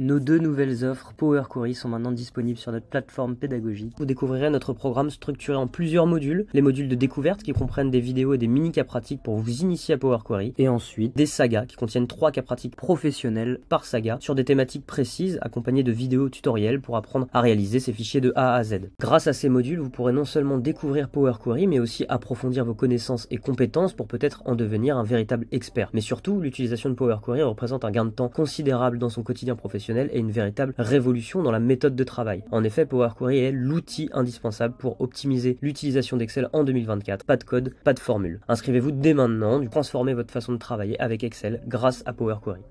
Nos deux nouvelles offres Power Query sont maintenant disponibles sur notre plateforme pédagogique. Vous découvrirez notre programme structuré en plusieurs modules. Les modules de découverte qui comprennent des vidéos et des mini-cas pratiques pour vous initier à Power Query. Et ensuite, des sagas qui contiennent trois cas pratiques professionnels par saga sur des thématiques précises accompagnées de vidéos tutoriels pour apprendre à réaliser ces fichiers de A à Z. Grâce à ces modules, vous pourrez non seulement découvrir Power Query mais aussi approfondir vos connaissances et compétences pour peut-être en devenir un véritable expert. Mais surtout, l'utilisation de Power Query représente un gain de temps considérable dans son quotidien professionnel et une véritable révolution dans la méthode de travail. En effet, Power Query est l'outil indispensable pour optimiser l'utilisation d'Excel en 2024. Pas de code, pas de formule. Inscrivez-vous dès maintenant, transformez votre façon de travailler avec Excel grâce à Power Query.